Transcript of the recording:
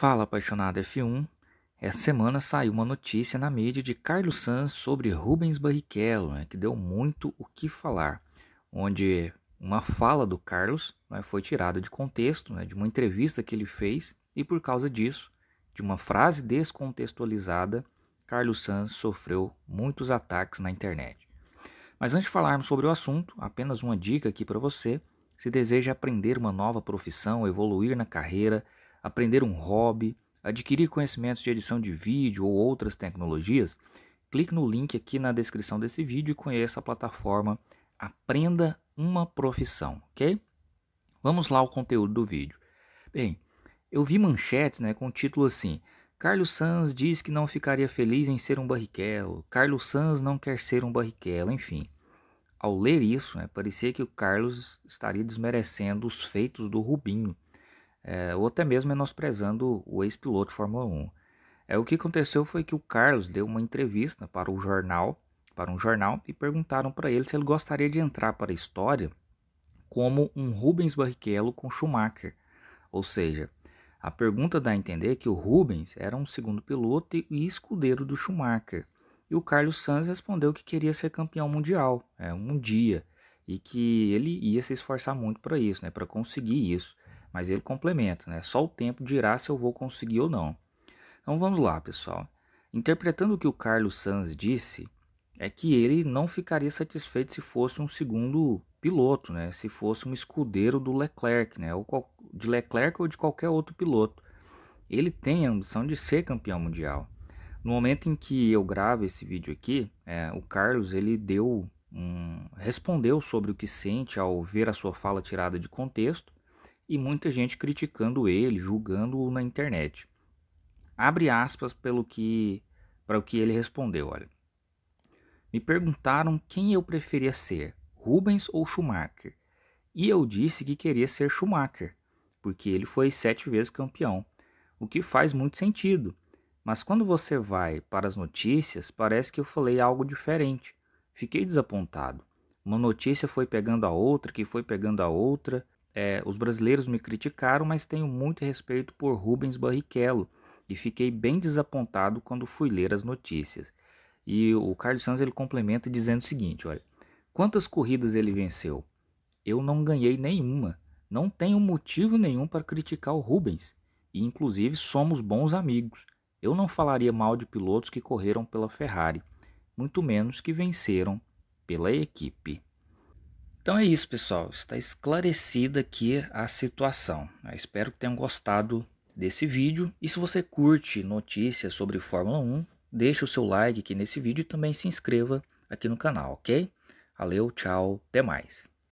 Fala apaixonado F1. Essa semana saiu uma notícia na mídia de Carlos Sanz sobre Rubens Barrichello, né, que deu muito o que falar, onde uma fala do Carlos né, foi tirada de contexto, né, de uma entrevista que ele fez, e por causa disso, de uma frase descontextualizada, Carlos Sanz sofreu muitos ataques na internet. Mas antes de falarmos sobre o assunto, apenas uma dica aqui para você: se deseja aprender uma nova profissão, evoluir na carreira, aprender um hobby, adquirir conhecimentos de edição de vídeo ou outras tecnologias, clique no link aqui na descrição desse vídeo e conheça a plataforma Aprenda uma Profissão, ok? Vamos lá ao conteúdo do vídeo. Bem, eu vi manchetes né, com o título assim: Carlos Sanz diz que não ficaria feliz em ser um barriquelo, Carlos Sanz não quer ser um barriquelo, enfim. Ao ler isso, né, parecia que o Carlos estaria desmerecendo os feitos do Rubinho é, ou até mesmo menosprezando o ex-piloto de Fórmula 1. É, eh, o que aconteceu foi que o Carlos deu uma entrevista para o jornal, para um jornal, e perguntaram para ele se ele gostaria de entrar para a história como um Rubens Barrichello com Schumacher. Ou seja, a pergunta dá a entender que o Rubens era um segundo piloto e escudeiro do Schumacher. E o Carlos Sanz respondeu que queria ser campeão mundial, é, um dia, e que ele ia se esforçar muito para isso, né, para conseguir isso. Mas ele complementa, né? Só o tempo dirá se eu vou conseguir ou não. Então vamos lá, pessoal. Interpretando o que o Carlos Sanz disse, é que ele não ficaria satisfeito se fosse um segundo piloto, né? Se fosse um escudeiro do Leclerc, né? Ou de Leclerc ou de qualquer outro piloto. Ele tem a ambição de ser campeão mundial. No momento em que eu gravo esse vídeo aqui, é, o Carlos ele deu um, respondeu sobre o que sente ao ver a sua fala tirada de contexto e muita gente criticando ele, julgando-o na internet. Abre aspas pelo que para o que ele respondeu, olha. Me perguntaram quem eu preferia ser, Rubens ou Schumacher, e eu disse que queria ser Schumacher, porque ele foi sete vezes campeão, o que faz muito sentido. Mas quando você vai para as notícias, parece que eu falei algo diferente. Fiquei desapontado. Uma notícia foi pegando a outra, que foi pegando a outra, é, os brasileiros me criticaram, mas tenho muito respeito por Rubens Barrichello e fiquei bem desapontado quando fui ler as notícias. E o Carlos Sanz ele complementa dizendo o seguinte: olha, quantas corridas ele venceu? Eu não ganhei nenhuma. Não tenho motivo nenhum para criticar o Rubens. E inclusive somos bons amigos. Eu não falaria mal de pilotos que correram pela Ferrari, muito menos que venceram pela equipe. Então é isso, pessoal. Está esclarecida aqui a situação. Eu espero que tenham gostado desse vídeo. E se você curte notícias sobre Fórmula 1, deixe o seu like aqui nesse vídeo e também se inscreva aqui no canal, ok? Valeu, tchau, até mais.